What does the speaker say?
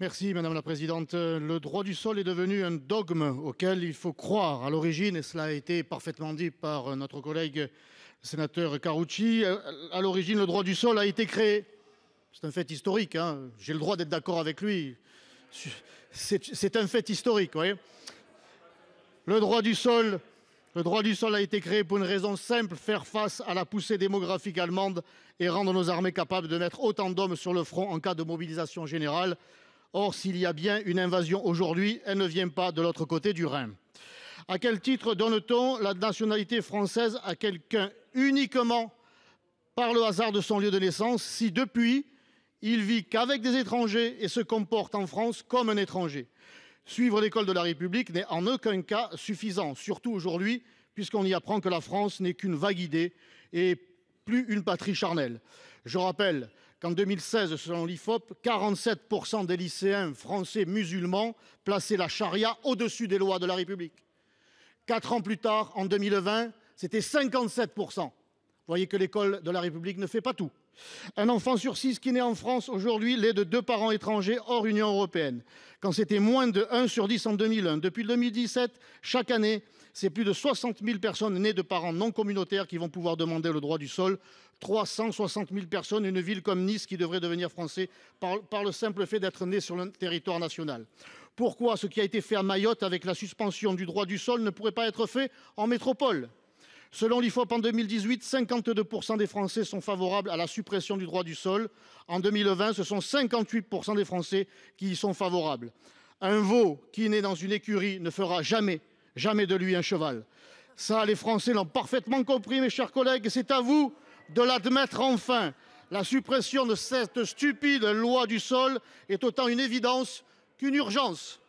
Merci madame la présidente. Le droit du sol est devenu un dogme auquel il faut croire à l'origine et cela a été parfaitement dit par notre collègue sénateur Carucci, euh, À l'origine, le droit du sol a été créé. C'est un fait historique. Hein. J'ai le droit d'être d'accord avec lui. C'est un fait historique. Voyez le droit du sol. Le droit du sol a été créé pour une raison simple, faire face à la poussée démographique allemande et rendre nos armées capables de mettre autant d'hommes sur le front en cas de mobilisation générale. Or, s'il y a bien une invasion aujourd'hui, elle ne vient pas de l'autre côté du Rhin. À quel titre donne-t-on la nationalité française à quelqu'un uniquement par le hasard de son lieu de naissance si depuis il vit qu'avec des étrangers et se comporte en France comme un étranger Suivre l'école de la République n'est en aucun cas suffisant, surtout aujourd'hui, puisqu'on y apprend que la France n'est qu'une vague idée et plus une patrie charnelle. Je rappelle qu'en 2016, selon l'IFOP, 47 des lycéens français musulmans plaçaient la charia au-dessus des lois de la République. Quatre ans plus tard, en 2020, c'était 57 Vous voyez que l'école de la République ne fait pas tout un enfant sur six qui naît en France aujourd'hui l'est de deux parents étrangers hors Union européenne, quand c'était moins de 1 sur 10 en 2001. Depuis 2017, chaque année, c'est plus de 60 000 personnes nées de parents non communautaires qui vont pouvoir demander le droit du sol. 360 000 personnes, une ville comme Nice qui devrait devenir français par, le simple fait d'être née sur le territoire national. Pourquoi ce qui a été fait à Mayotte avec la suspension du droit du sol ne pourrait pas être fait en métropole Selon l'Ifop, en 2018, 52 des Français sont favorables à la suppression du droit du sol. En 2020, ce sont 58 des Français qui y sont favorables. Un veau qui naît dans une écurie ne fera jamais, jamais de lui un cheval. Ça, les Français l'ont parfaitement compris, mes chers collègues. C'est à vous de l'admettre enfin. La suppression de cette stupide loi du sol est autant une évidence qu'une urgence.